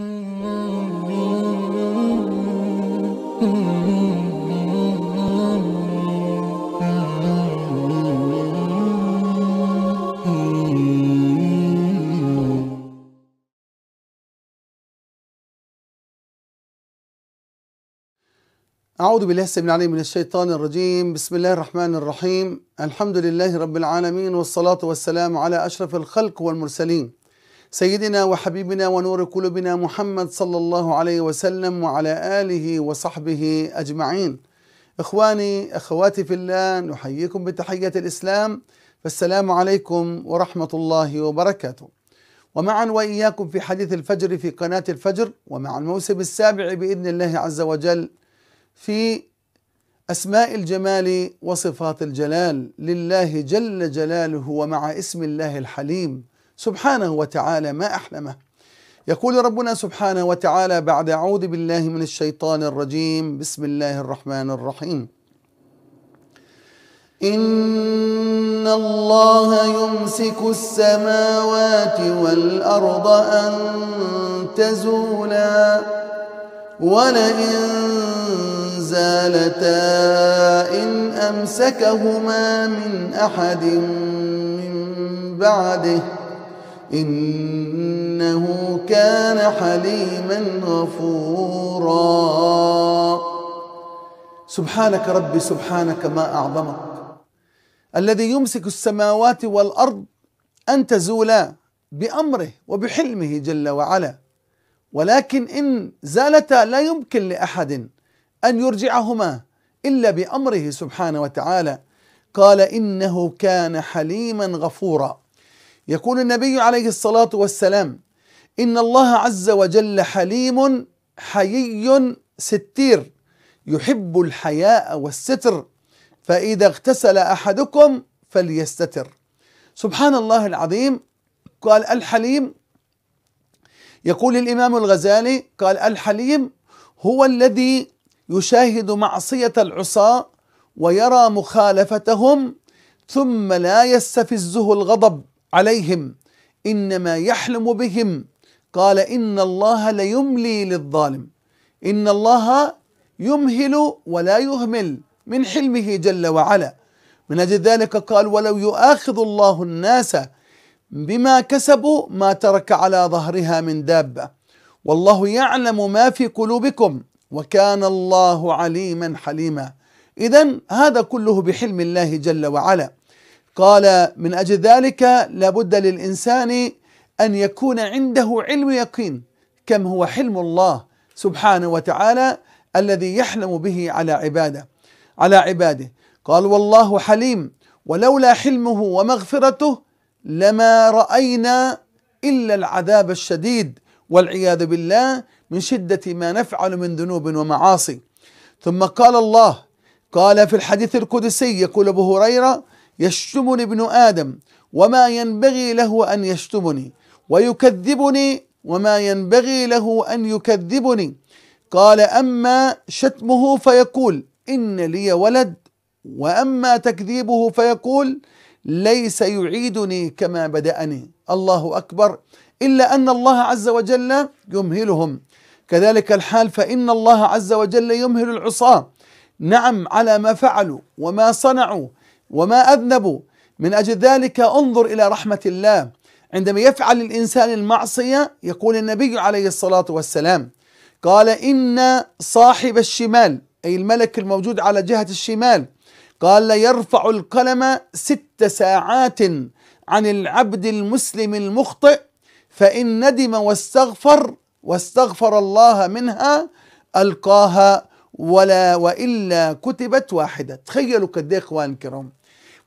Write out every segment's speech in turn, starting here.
أعوذ بالله السميع العليم من الشيطان الرجيم بسم الله الرحمن الرحيم الحمد لله رب العالمين والصلاة والسلام على أشرف الخلق والمرسلين سيدنا وحبيبنا ونور قلوبنا محمد صلى الله عليه وسلم وعلى آله وصحبه أجمعين إخواني أخواتي في الله نحييكم بتحية الإسلام فالسلام عليكم ورحمة الله وبركاته ومعا وإياكم في حديث الفجر في قناة الفجر ومع الموسم السابع بإذن الله عز وجل في أسماء الجمال وصفات الجلال لله جل جلاله ومع اسم الله الحليم سبحانه وتعالى ما أحلمه يقول ربنا سبحانه وتعالى بعد أعوذ بالله من الشيطان الرجيم بسم الله الرحمن الرحيم إن الله يمسك السماوات والأرض أن تزولا ولئن زالتا إن أمسكهما من أحد من بعده إنه كان حليما غفورا سبحانك ربي سبحانك ما أعظمك الذي يمسك السماوات والأرض أن تزولا بأمره وبحلمه جل وعلا ولكن إن زالتا لا يمكن لأحد أن يرجعهما إلا بأمره سبحانه وتعالى قال إنه كان حليما غفورا يقول النبي عليه الصلاه والسلام ان الله عز وجل حليم حيي ستير يحب الحياء والستر فاذا اغتسل احدكم فليستتر سبحان الله العظيم قال الحليم يقول الامام الغزالي قال الحليم هو الذي يشاهد معصيه العصاه ويرى مخالفتهم ثم لا يستفزه الغضب عليهم انما يحلم بهم قال ان الله ليملي للظالم ان الله يمهل ولا يهمل من حلمه جل وعلا من اجل ذلك قال ولو يؤاخذ الله الناس بما كسبوا ما ترك على ظهرها من دابه والله يعلم ما في قلوبكم وكان الله عليما حليما اذا هذا كله بحلم الله جل وعلا قال من اجل ذلك لابد للانسان ان يكون عنده علم يقين كم هو حلم الله سبحانه وتعالى الذي يحلم به على عباده على عباده قال والله حليم ولولا حلمه ومغفرته لما راينا الا العذاب الشديد والعياذ بالله من شده ما نفعل من ذنوب ومعاصي ثم قال الله قال في الحديث القدسي يقول ابو هريره يشتمني ابن آدم وما ينبغي له أن يشتمني ويكذبني وما ينبغي له أن يكذبني قال أما شتمه فيقول إن لي ولد وأما تكذيبه فيقول ليس يعيدني كما بدأني الله أكبر إلا أن الله عز وجل يمهلهم كذلك الحال فإن الله عز وجل يمهل العصاة نعم على ما فعلوا وما صنعوا وما أذنبوا من أجل ذلك انظر إلى رحمة الله عندما يفعل الإنسان المعصية يقول النبي عليه الصلاة والسلام قال إن صاحب الشمال أي الملك الموجود على جهة الشمال قال يرفع القلم ست ساعات عن العبد المسلم المخطئ فإن ندم واستغفر واستغفر الله منها ألقاها ولا وإلا كتبت واحدة تخيلوا قد إخوان الكرام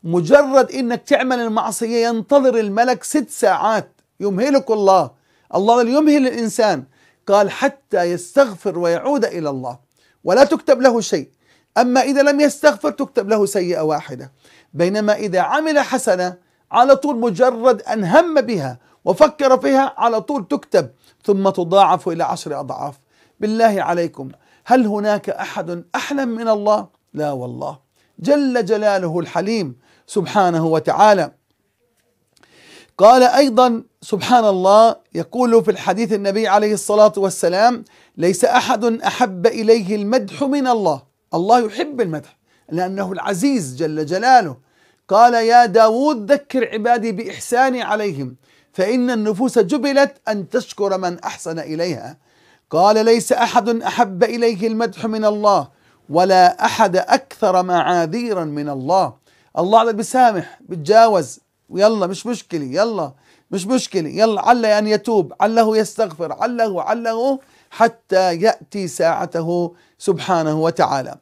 مجرد انك تعمل المعصيه ينتظر الملك ست ساعات يمهلك الله الله يمهل الانسان قال حتى يستغفر ويعود الى الله ولا تكتب له شيء اما اذا لم يستغفر تكتب له سيئه واحده بينما اذا عمل حسنه على طول مجرد ان هم بها وفكر فيها على طول تكتب ثم تضاعف الى عشر اضعاف بالله عليكم هل هناك احد احلم من الله لا والله جل جلاله الحليم سبحانه وتعالى قال ايضا سبحان الله يقول في الحديث النبي عليه الصلاه والسلام ليس احد احب اليه المدح من الله الله يحب المدح لانه العزيز جل جلاله قال يا داود ذكر عبادي باحساني عليهم فان النفوس جبلت ان تشكر من احسن اليها قال ليس احد احب اليه المدح من الله ولا احد اكثر معاذيرا من الله الله عدك بيسامح بتجاوز ويلا مش مشكله يلا مش مشكله يلا عله ان يتوب عله يستغفر عله عله حتى ياتي ساعته سبحانه وتعالى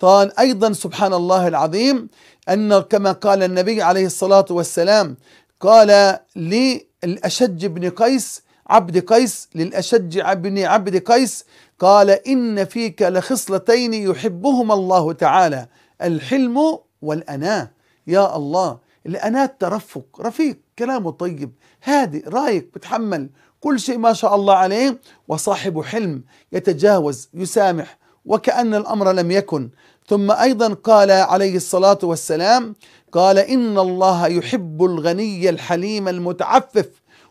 قال ايضا سبحان الله العظيم ان كما قال النبي عليه الصلاه والسلام قال للاشج بن قيس عبد قيس للاشج بن عبد قيس قال ان فيك لخصلتين يحبهما الله تعالى الحلم والاناه يا الله لأنات ترفق رفيق كلامه طيب هادئ رايق بتحمل كل شيء ما شاء الله عليه وصاحب حلم يتجاوز يسامح وكأن الأمر لم يكن ثم أيضا قال عليه الصلاة والسلام قال إن الله يحب الغني الحليم المتعفف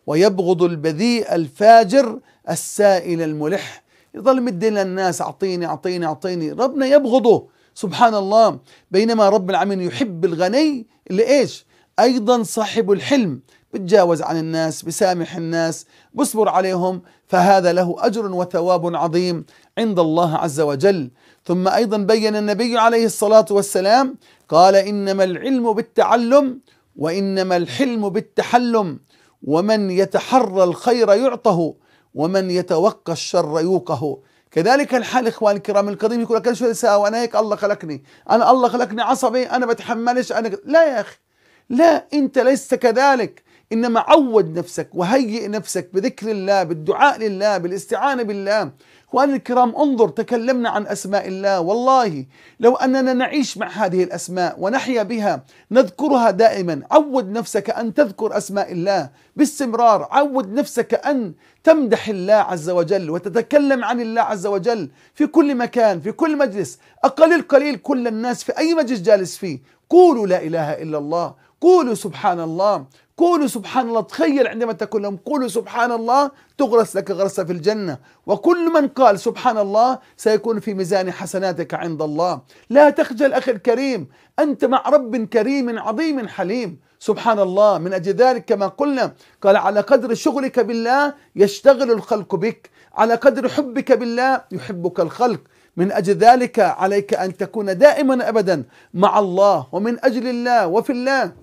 ويبغض البذيء الفاجر السائل الملح يظل مدي للناس أعطيني أعطيني أعطيني ربنا يبغضه سبحان الله بينما رب العالمين يحب الغني اللي ايش ايضا صاحب الحلم بتجاوز عن الناس بسامح الناس بصبر عليهم فهذا له اجر وثواب عظيم عند الله عز وجل ثم ايضا بين النبي عليه الصلاه والسلام قال انما العلم بالتعلم وانما الحلم بالتحلم ومن يتحرى الخير يعطه ومن يتوقى الشر يوقه كذلك الحال اخواني الكرام القديم يقول لك شو الاساءه انا هيك الله خلقني انا الله خلقني عصبي انا بتحملش انا لا يا اخي لا انت ليس كذلك انما عود نفسك وهيئ نفسك بذكر الله بالدعاء لله بالاستعانه بالله اخواني الكرام انظر تكلمنا عن أسماء الله والله لو أننا نعيش مع هذه الأسماء ونحيا بها نذكرها دائما عود نفسك أن تذكر أسماء الله باستمرار عود نفسك أن تمدح الله عز وجل وتتكلم عن الله عز وجل في كل مكان في كل مجلس اقل قليل كل الناس في أي مجلس جالس فيه قولوا لا إله إلا الله قولوا سبحان الله قولوا سبحان الله تخيل عندما تقول لهم قولوا سبحان الله تغرس لك غرسة في الجنة وكل من قال سبحان الله سيكون في ميزان حسناتك عند الله لا تخجل أخي الكريم أنت مع رب كريم عظيم حليم سبحان الله من أجل ذلك كما قلنا قال على قدر شغلك بالله يشتغل الخلق بك على قدر حبك بالله يحبك الخلق من أجل ذلك عليك أن تكون دائما أبدا مع الله ومن أجل الله وفي الله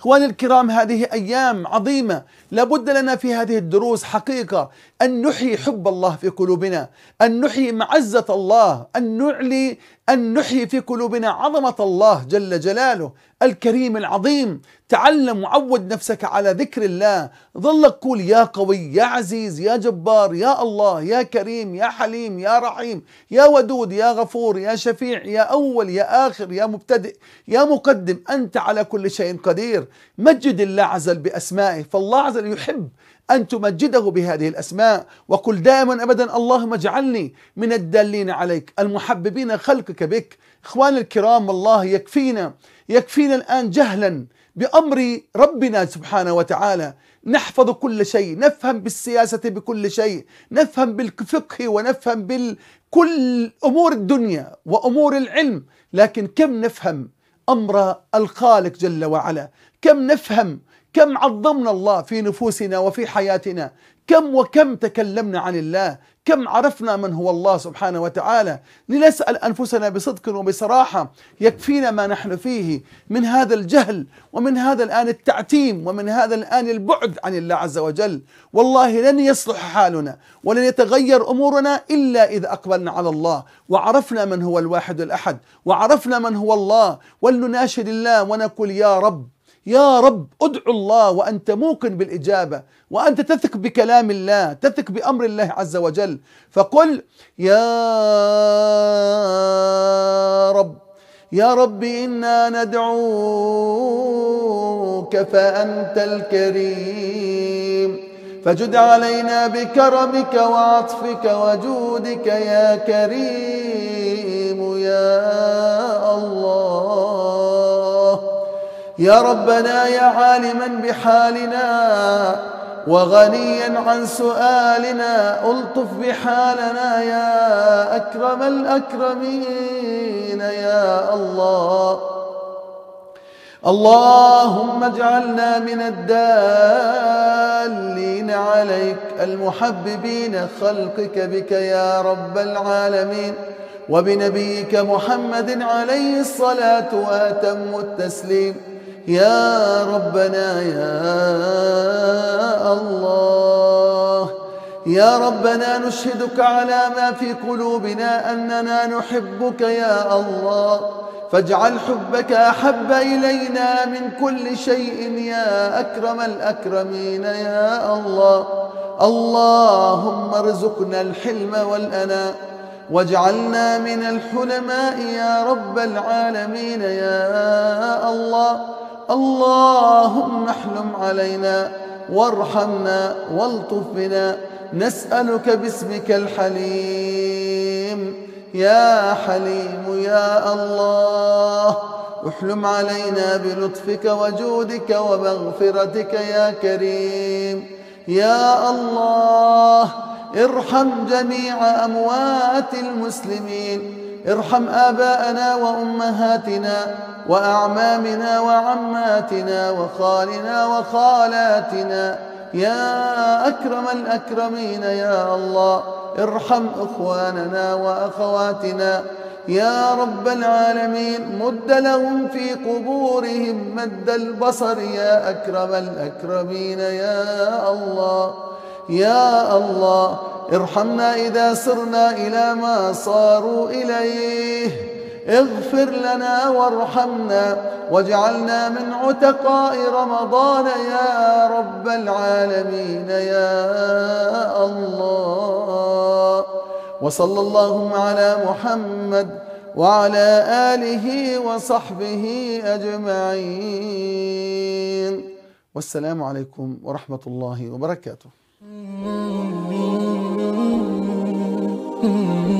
إخواني الكرام هذه أيام عظيمة لابد لنا في هذه الدروس حقيقة أن نحيي حب الله في قلوبنا أن نحيي معزة الله أن نعلي أن نحيي في قلوبنا عظمة الله جل جلاله الكريم العظيم تعلم وعود نفسك على ذكر الله ظلك قول يا قوي يا عزيز يا جبار يا الله يا كريم يا حليم يا رحيم يا ودود يا غفور يا شفيع يا أول يا آخر يا مبتدئ يا مقدم أنت على كل شيء قدير مجد الله عز وجل بأسمائه فالله عز وجل يحب أن تمجده بهذه الأسماء وقل دائما أبدا اللهم اجعلني من الدالين عليك المحببين خلقك بك إخواني الكرام والله يكفينا يكفينا الآن جهلا بأمر ربنا سبحانه وتعالى نحفظ كل شيء نفهم بالسياسة بكل شيء نفهم بالفقه ونفهم بكل أمور الدنيا وأمور العلم لكن كم نفهم أمر الخالق جل وعلا كم نفهم كم عظمنا الله في نفوسنا وفي حياتنا كم وكم تكلمنا عن الله كم عرفنا من هو الله سبحانه وتعالى لنسأل أنفسنا بصدق وبصراحة يكفينا ما نحن فيه من هذا الجهل ومن هذا الآن التعتيم ومن هذا الآن البعد عن الله عز وجل والله لن يصلح حالنا ولن يتغير أمورنا إلا إذا أقبلنا على الله وعرفنا من هو الواحد الأحد وعرفنا من هو الله ولنناشد الله ونقول يا رب يا رب ادعو الله وانت موقن بالاجابه وانت تثق بكلام الله تثق بامر الله عز وجل فقل يا رب يا رب انا ندعوك فانت الكريم فجد علينا بكرمك وعطفك وجودك يا كريم يا يا ربنا يا عالما بحالنا وغنيا عن سؤالنا الطف بحالنا يا اكرم الاكرمين يا الله اللهم اجعلنا من الدالين عليك المحببين خلقك بك يا رب العالمين وبنبيك محمد عليه الصلاه واتم التسليم يا ربنا يا الله يا ربنا نشهدك على ما في قلوبنا أننا نحبك يا الله فاجعل حبك أحب إلينا من كل شيء يا أكرم الأكرمين يا الله اللهم ارزقنا الحلم والأنا واجعلنا من الحلماء يا رب العالمين يا الله اللهم احلم علينا وارحمنا والطف بنا نسألك باسمك الحليم يا حليم يا الله احلم علينا بلطفك وجودك ومغفرتك يا كريم يا الله ارحم جميع أموات المسلمين ارحم آباءنا وأمهاتنا وأعمامنا وعماتنا وخالنا وخالاتنا يا أكرم الأكرمين يا الله ارحم إخواننا وأخواتنا يا رب العالمين مد لهم في قبورهم مد البصر يا أكرم الأكرمين يا الله يا الله ارحمنا إذا سرنا إلى ما صاروا إليه اغفر لنا وارحمنا واجعلنا من عتقاء رمضان يا رب العالمين يا الله وصلى الله على محمد وعلى آله وصحبه أجمعين والسلام عليكم ورحمة الله وبركاته mm-hmm. Mm-hmm.